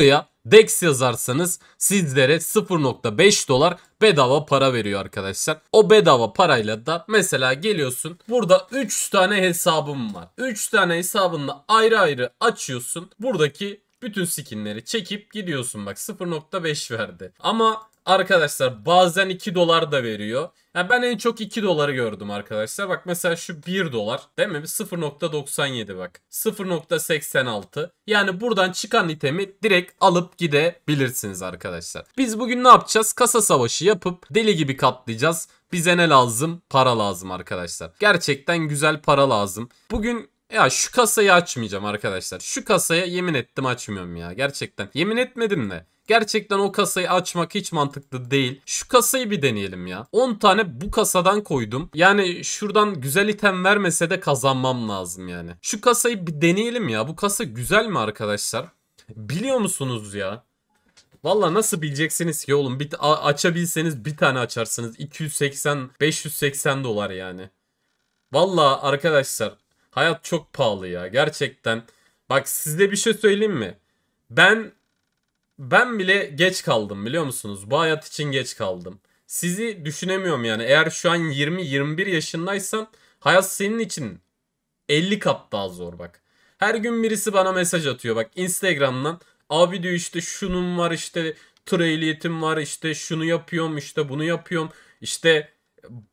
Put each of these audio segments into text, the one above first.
Buraya DEX yazarsanız sizlere 0.5 dolar bedava para veriyor arkadaşlar. O bedava parayla da mesela geliyorsun burada 3 tane hesabım var. 3 tane hesabını ayrı ayrı açıyorsun. Buradaki bütün skinleri çekip gidiyorsun bak 0.5 verdi. Ama arkadaşlar bazen 2 dolar da veriyor. Yani ben en çok 2 doları gördüm arkadaşlar. Bak mesela şu 1 dolar değil mi? 0.97 bak. 0.86. Yani buradan çıkan itemi direkt alıp gidebilirsiniz arkadaşlar. Biz bugün ne yapacağız? Kasa savaşı yapıp deli gibi katlayacağız. Bize ne lazım? Para lazım arkadaşlar. Gerçekten güzel para lazım. Bugün ya şu kasayı açmayacağım arkadaşlar. Şu kasaya yemin ettim açmıyorum ya gerçekten. Yemin etmedim de. Gerçekten o kasayı açmak hiç mantıklı değil. Şu kasayı bir deneyelim ya. 10 tane bu kasadan koydum. Yani şuradan güzel item vermese de kazanmam lazım yani. Şu kasayı bir deneyelim ya. Bu kasa güzel mi arkadaşlar? Biliyor musunuz ya? Valla nasıl bileceksiniz ki oğlum? Bir, açabilseniz bir tane açarsınız. 280, 580 dolar yani. Valla arkadaşlar hayat çok pahalı ya. Gerçekten. Bak sizde bir şey söyleyeyim mi? Ben ben bile geç kaldım biliyor musunuz? Bu hayat için geç kaldım. Sizi düşünemiyorum yani. Eğer şu an 20-21 yaşındaysan hayat senin için 50 kat daha zor bak. Her gün birisi bana mesaj atıyor bak Instagram'dan. Abi diyor işte şunun var işte tır ehliyetim var işte şunu yapıyorum işte bunu yapıyorum. İşte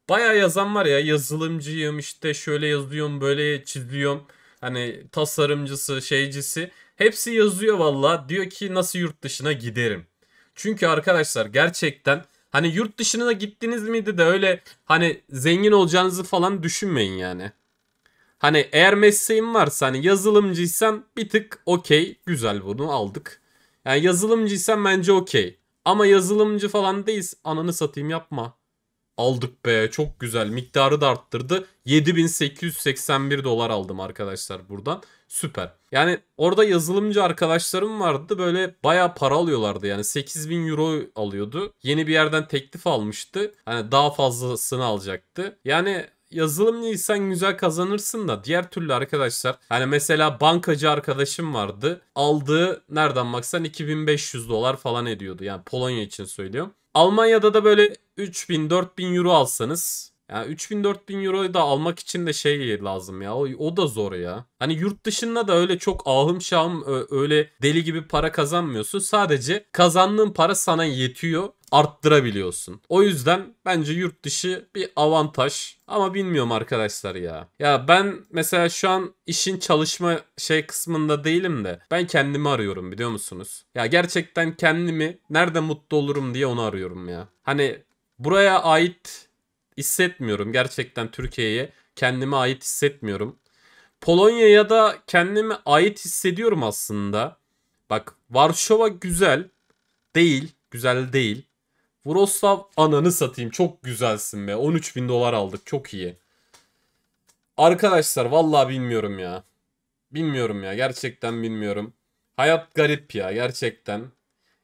baya yazan var ya yazılımcıyım işte şöyle yazıyorum böyle çiziyorum hani tasarımcısı, şeycisi hepsi yazıyor valla. Diyor ki nasıl yurt dışına giderim. Çünkü arkadaşlar gerçekten hani yurt dışına gittiniz miydi de öyle hani zengin olacağınızı falan düşünmeyin yani. Hani eğer mesleğim varsa hani yazılımcıysan bir tık okey güzel bunu aldık. Yani yazılımcıysan bence okey. Ama yazılımcı falan değiliz. Ananı satayım yapma. Aldık be çok güzel miktarı da arttırdı. 7881 dolar aldım arkadaşlar buradan. Süper. Yani orada yazılımcı arkadaşlarım vardı böyle baya para alıyorlardı yani 8000 euro alıyordu. Yeni bir yerden teklif almıştı. Hani daha fazlasını alacaktı. Yani yazılımcıysan güzel kazanırsın da diğer türlü arkadaşlar hani mesela bankacı arkadaşım vardı aldığı nereden baksan 2500 dolar falan ediyordu yani Polonya için söylüyorum. Almanya'da da böyle 3000-4000 euro alsanız yani 3000-4000 euroyu da almak için de şey lazım ya. O, o da zor ya. Hani yurt dışında da öyle çok ahım şahım öyle deli gibi para kazanmıyorsun. Sadece kazandığın para sana yetiyor arttırabiliyorsun. O yüzden bence yurt dışı bir avantaj ama bilmiyorum arkadaşlar ya. Ya ben mesela şu an işin çalışma şey kısmında değilim de ben kendimi arıyorum biliyor musunuz? Ya gerçekten kendimi nerede mutlu olurum diye onu arıyorum ya. Hani buraya ait hissetmiyorum gerçekten Türkiye'ye kendime ait hissetmiyorum. Polonya'ya da kendimi ait hissediyorum aslında. Bak Varşova güzel değil, güzel değil. Vroslav ananı satayım. Çok güzelsin be. 13 bin dolar aldık. Çok iyi. Arkadaşlar vallahi bilmiyorum ya. Bilmiyorum ya. Gerçekten bilmiyorum. Hayat garip ya gerçekten.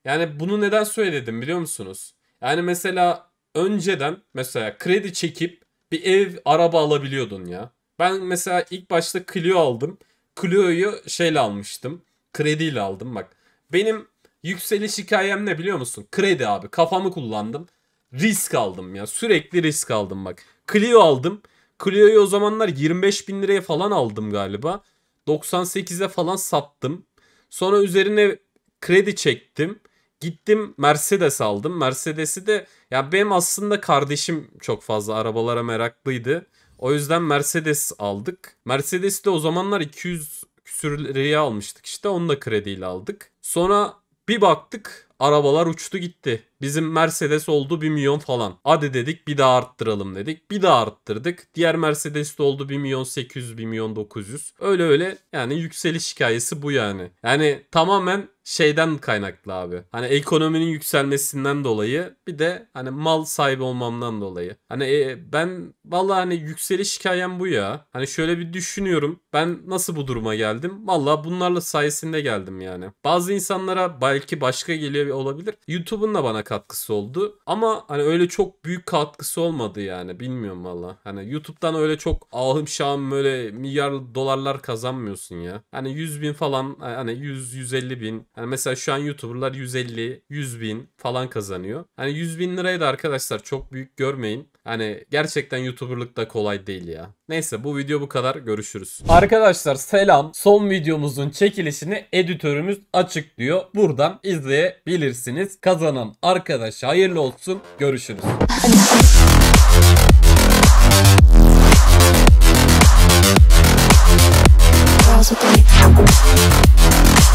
Yani bunu neden söyledim biliyor musunuz? Yani mesela önceden mesela kredi çekip bir ev araba alabiliyordun ya. Ben mesela ilk başta Clio aldım. Clio'yu şeyle almıştım. Krediyle aldım bak. Benim Yükseliş hikayem ne biliyor musun? Kredi abi. Kafamı kullandım. Risk aldım ya. Sürekli risk aldım bak. Clio aldım. Clio'yu o zamanlar 25 bin liraya falan aldım galiba. 98'e falan sattım. Sonra üzerine kredi çektim. Gittim Mercedes aldım. Mercedes'i de ya benim aslında kardeşim çok fazla arabalara meraklıydı. O yüzden Mercedes aldık. Mercedes'i de o zamanlar 200 küsür liraya almıştık işte. Onu da krediyle aldık. Sonra bir baktık arabalar uçtu gitti. Bizim Mercedes oldu 1 milyon falan. Hadi dedik bir daha arttıralım dedik. Bir daha arttırdık. Diğer Mercedes de oldu 1 milyon 800, 1 milyon 900. Öyle öyle yani yükseliş hikayesi bu yani. Yani tamamen şeyden kaynaklı abi. Hani ekonominin yükselmesinden dolayı bir de hani mal sahibi olmamdan dolayı. Hani e, ben vallahi hani yükseliş hikayem bu ya. Hani şöyle bir düşünüyorum. Ben nasıl bu duruma geldim? Vallahi bunlarla sayesinde geldim yani. Bazı insanlara belki başka geliyor olabilir. YouTube'un da bana katkısı oldu. Ama hani öyle çok büyük katkısı olmadı yani. Bilmiyorum valla. Hani YouTube'dan öyle çok ahım şahım böyle milyar dolarlar kazanmıyorsun ya. Hani 100 bin falan hani 100-150 bin yani mesela şu an YouTuber'lar 150, 100 bin falan kazanıyor. Hani 100 bin lirayı da arkadaşlar çok büyük görmeyin. Hani gerçekten YouTuber'lık da kolay değil ya. Neyse bu video bu kadar. Görüşürüz. Arkadaşlar selam. Son videomuzun çekilişini editörümüz açıklıyor. Buradan izleyebilirsiniz. Kazanan arkadaş hayırlı olsun. Görüşürüz.